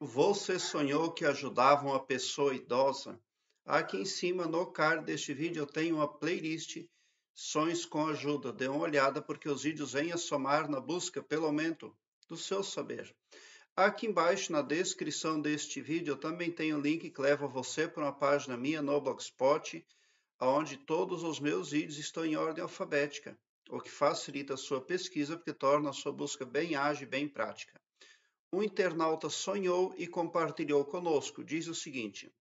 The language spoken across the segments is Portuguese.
Você sonhou que ajudava uma pessoa idosa? Aqui em cima, no card deste vídeo, eu tenho uma playlist Sonhos com Ajuda. Dê uma olhada porque os vídeos vêm a somar na busca pelo aumento do seu saber. Aqui embaixo, na descrição deste vídeo, eu também tenho um link que leva você para uma página minha no Blogspot, onde todos os meus vídeos estão em ordem alfabética, o que facilita a sua pesquisa porque torna a sua busca bem ágil e bem prática um internauta sonhou e compartilhou conosco. Diz o seguinte: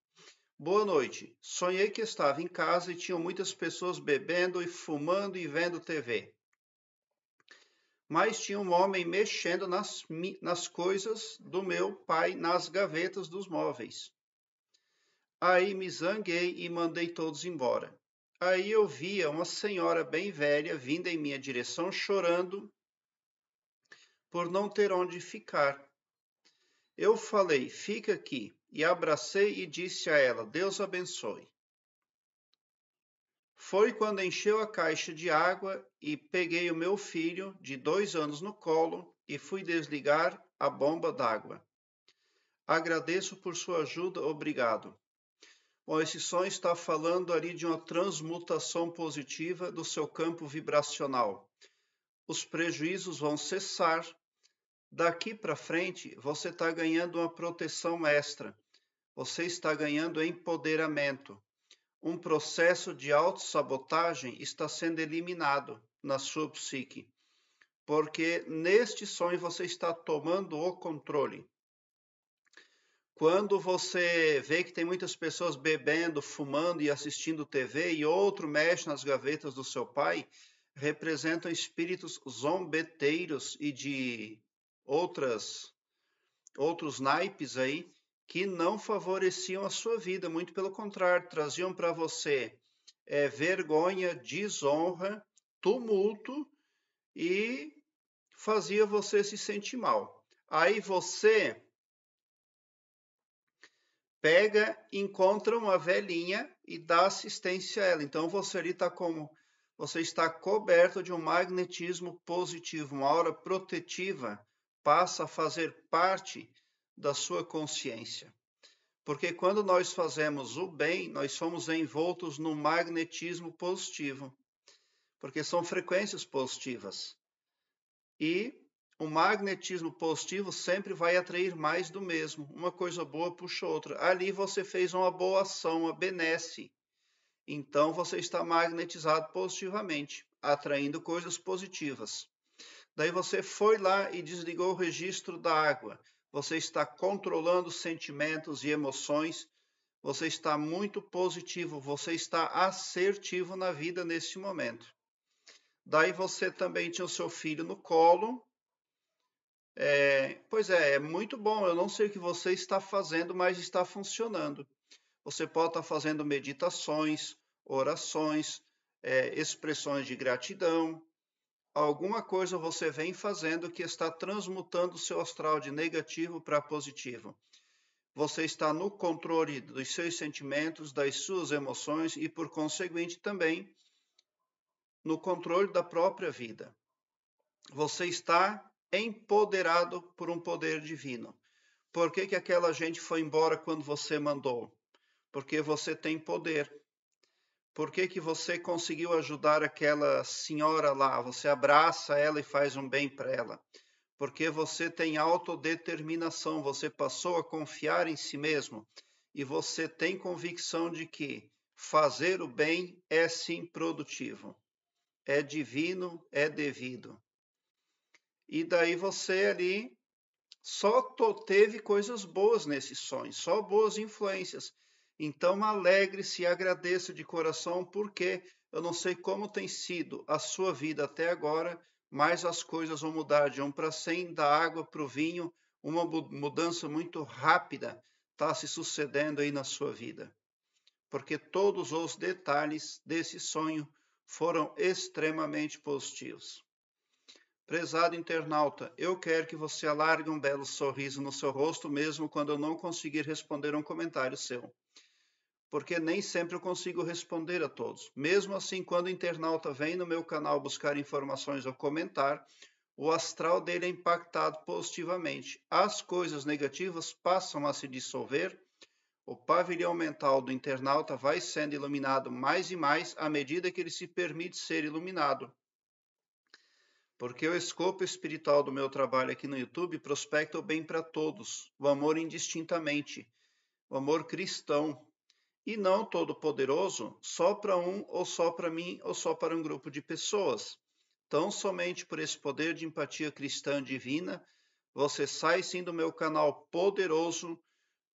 Boa noite. Sonhei que estava em casa e tinham muitas pessoas bebendo e fumando e vendo TV. Mas tinha um homem mexendo nas, nas coisas do meu pai nas gavetas dos móveis. Aí me zanguei e mandei todos embora. Aí eu via uma senhora bem velha vinda em minha direção chorando por não ter onde ficar. Eu falei, fica aqui, e abracei e disse a ela, Deus abençoe. Foi quando encheu a caixa de água e peguei o meu filho, de dois anos, no colo e fui desligar a bomba d'água. Agradeço por sua ajuda, obrigado. Bom, esse som está falando ali de uma transmutação positiva do seu campo vibracional. Os prejuízos vão cessar, Daqui para frente, você está ganhando uma proteção extra. Você está ganhando empoderamento. Um processo de autossabotagem está sendo eliminado na sua psique, porque neste sonho você está tomando o controle. Quando você vê que tem muitas pessoas bebendo, fumando e assistindo TV e outro mexe nas gavetas do seu pai, representam espíritos zombeteiros e de outras outros naipes aí que não favoreciam a sua vida, muito pelo contrário, traziam para você é, vergonha, desonra, tumulto e fazia você se sentir mal. Aí você pega, encontra uma velhinha e dá assistência a ela. Então você ali está como você está coberto de um magnetismo positivo, uma aura protetiva passa a fazer parte da sua consciência. Porque quando nós fazemos o bem, nós somos envoltos no magnetismo positivo, porque são frequências positivas. E o magnetismo positivo sempre vai atrair mais do mesmo. Uma coisa boa puxa outra. Ali você fez uma boa ação, a benesse. Então você está magnetizado positivamente, atraindo coisas positivas. Daí você foi lá e desligou o registro da água. Você está controlando sentimentos e emoções. Você está muito positivo, você está assertivo na vida nesse momento. Daí você também tinha o seu filho no colo. É, pois é, é muito bom. Eu não sei o que você está fazendo, mas está funcionando. Você pode estar fazendo meditações, orações, é, expressões de gratidão, alguma coisa você vem fazendo que está transmutando seu astral de negativo para positivo. Você está no controle dos seus sentimentos, das suas emoções e, por conseguinte, também no controle da própria vida. Você está empoderado por um poder divino. Por que, que aquela gente foi embora quando você mandou? Porque você tem poder por que, que você conseguiu ajudar aquela senhora lá? Você abraça ela e faz um bem para ela. Porque você tem autodeterminação, você passou a confiar em si mesmo e você tem convicção de que fazer o bem é sim produtivo, é divino, é devido. E daí você ali só teve coisas boas nesses sonhos, só boas influências. Então alegre-se e agradeça de coração, porque eu não sei como tem sido a sua vida até agora, mas as coisas vão mudar de um para cem, da água para o vinho, uma mudança muito rápida está se sucedendo aí na sua vida. Porque todos os detalhes desse sonho foram extremamente positivos. Prezado internauta, eu quero que você alargue um belo sorriso no seu rosto mesmo quando eu não conseguir responder um comentário seu. Porque nem sempre eu consigo responder a todos. Mesmo assim, quando o internauta vem no meu canal buscar informações ou comentar, o astral dele é impactado positivamente. As coisas negativas passam a se dissolver, o pavilhão mental do internauta vai sendo iluminado mais e mais à medida que ele se permite ser iluminado porque o escopo espiritual do meu trabalho aqui no YouTube prospecta o bem para todos, o amor indistintamente, o amor cristão, e não todo-poderoso só para um, ou só para mim, ou só para um grupo de pessoas. Tão somente por esse poder de empatia cristã divina, você sai sim do meu canal poderoso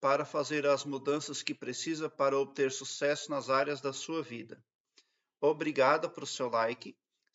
para fazer as mudanças que precisa para obter sucesso nas áreas da sua vida. Obrigada por seu like